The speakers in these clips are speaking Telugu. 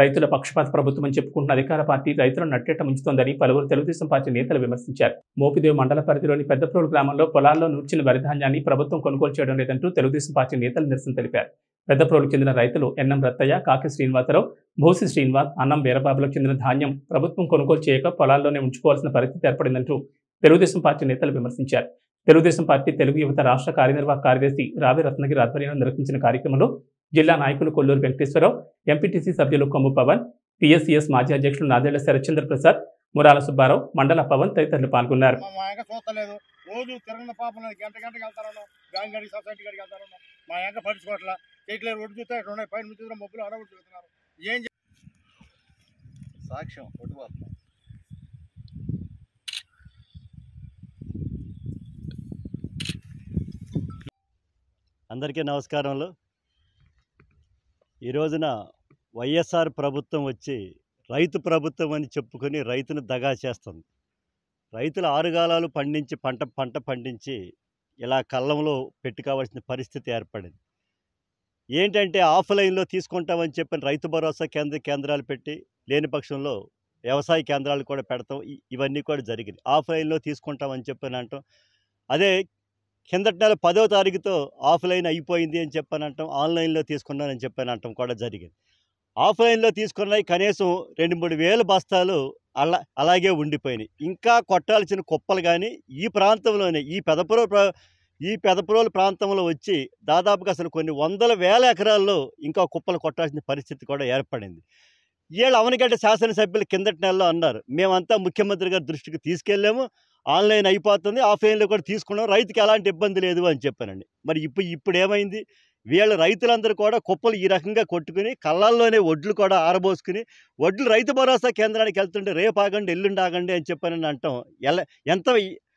రైతుల పక్షపాత ప్రభుత్వం అని చెప్పుకుంటున్న అధికార పార్టీ రైతులను నట్టేట ముంచుతోందని పలువురు తెలుగుదేశం పార్టీ నేతలు విమర్శించారు మోపిదేవి మండల పరిధిలోని పెద్దప్రోలు గ్రామంలో పొలాల్లో నూర్చిన వరిధాన్యాన్ని ప్రభుత్వం కొనుగోలు చేయడం లేదంటూ తెలుగుదేశం పార్టీ నేతలు నిరసన తెలిపారు పెద్దప్రోలు చెందిన రైతులు ఎన్ఎం రత్తయ్య కాకి శ్రీనివాసరావు భూసి శ్రీనివాస్ అన్నం వీరబాబులకు చెందిన ధాన్యం ప్రభుత్వం కొనుగోలు చేయక పొలాల్లోనే ఉంచుకోవాల్సిన పరిస్థితి ఏర్పడిందంటూ తెలుగుదేశం పార్టీ నేతలు విమర్శించారు తెలుగుదేశం పార్టీ తెలుగు యువత రాష్ట్ర కార్యనిర్వాహక కార్యదర్శి రావి రత్నగిరి ఆధ్వర్యంలో నిర్వహించిన కార్యక్రమంలో జిల్లా నాయకులు కొల్లూరు వెంకటేశ్వరరావు ఎంపీటీసీ సభ్యులు కొమ్ము పవన్ పిఎస్సిఎస్ మాజీ అధ్యక్షులు నాదేళ్ల శరత్చంద్ర ప్రసాద్ మురాల సుబ్బారావు మండల పవన్ తదితరులు పాల్గొన్నారు రోజు గంట వెళ్తారను సొసైటీ మా రోడ్డు చూస్తే ఏం అందరికీ నమస్కారములు ఈ రోజున వైఎస్ఆర్ ప్రభుత్వం వచ్చి రైతు ప్రభుత్వం అని చెప్పుకొని రైతును దగా చేస్తుంది రైతుల ఆరుగాలాలు పండించి పంట పంట పండించి ఇలా కళ్ళంలో పెట్టుకోవాల్సిన పరిస్థితి ఏర్పడింది ఏంటంటే ఆఫ్లైన్లో తీసుకుంటామని చెప్పిన రైతు భరోసా కేంద్ర కేంద్రాలు పెట్టి లేని పక్షంలో వ్యవసాయ కేంద్రాలు కూడా పెడతాం ఇవన్నీ కూడా జరిగింది ఆఫ్లైన్లో తీసుకుంటామని చెప్పిన అంటాం అదే కిందటి నెల పదో తారీఖుతో ఆఫ్లైన్ అయిపోయింది అని చెప్పానంటాం ఆన్లైన్లో తీసుకున్నానని చెప్పానంటాం కూడా జరిగింది ఆఫ్లైన్లో తీసుకున్నాయి కనీసం రెండు మూడు వేల బస్తాలు అలా అలాగే ఉండిపోయినాయి ఇంకా కొట్టాల్సిన కుప్పలు కానీ ఈ ప్రాంతంలోనే ఈ పెదపురో ఈ పెదపురోలు ప్రాంతంలో వచ్చి దాదాపుగా అసలు కొన్ని వందల వేల ఎకరాల్లో ఇంకా కుప్పలు కొట్టాల్సిన పరిస్థితి కూడా ఏర్పడింది ఏడు అవనగడ్డ శాసనసభ్యులు కిందటి నెలలో అన్నారు మేమంతా ముఖ్యమంత్రి గారి దృష్టికి తీసుకెళ్ళాము ఆన్లైన్ అయిపోతుంది ఆఫ్లైన్లో కూడా తీసుకున్నాం రైతుకి ఎలాంటి ఇబ్బంది లేదు అని చెప్పానండి మరి ఇప్పుడు ఇప్పుడు ఏమైంది వీళ్ళ రైతులందరూ కూడా కుప్పలు ఈ రకంగా కొట్టుకుని కళ్ళల్లోనే ఒడ్లు కూడా ఆరబోసుకుని ఒడ్లు రైతు భరోసా కేంద్రానికి వెళ్తుంటే రేపు ఆగండి ఎల్లుండి ఆగండి అని చెప్పానని అంటాం ఎలా ఎంత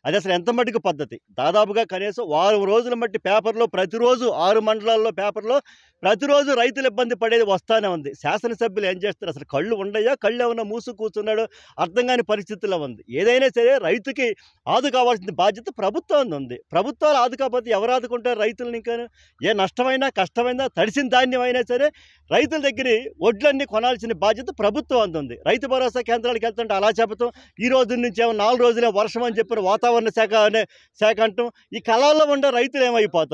అది అసలు ఎంత మటుకు పద్ధతి దాదాపుగా కనీసం వారం రోజుల మట్టి పేపర్లో ప్రతిరోజు ఆరు మండలాల్లో పేపర్లో ప్రతిరోజు రైతులు ఇబ్బంది పడేది వస్తానే ఉంది శాసనసభ్యులు ఏం చేస్తారు అసలు కళ్ళు ఉండయా కళ్ళు ఏమన్నా మూసు కూర్చున్నాడు అర్థం కాని పరిస్థితుల్లో ఉంది ఏదైనా సరే రైతుకి ఆదు కావాల్సిన బాధ్యత ప్రభుత్వం ఉంది ప్రభుత్వాలు ఆదు కాకపోతే ఎవరు ఆదుకుంటారు రైతులను ఇంకా ఏ నష్టమైనా కష్టమైనా తడిసిన ధాన్యం అయినా సరే రైతుల దగ్గర వడ్లన్నీ కొనాల్సిన బాధ్యత ప్రభుత్వం ఉంది రైతు భరోసా కేంద్రాలకు వెళ్తుంటే అలా చెబుతాం ఈ రోజు నుంచి ఏమో నాలుగు రోజులే వర్షం అని చెప్పిన వాతావరణం పర్యావరణ శాఖ అనే శాఖ అంటాం ఈ కళల్లో ఉండే రైతులు ఏమైపోతారు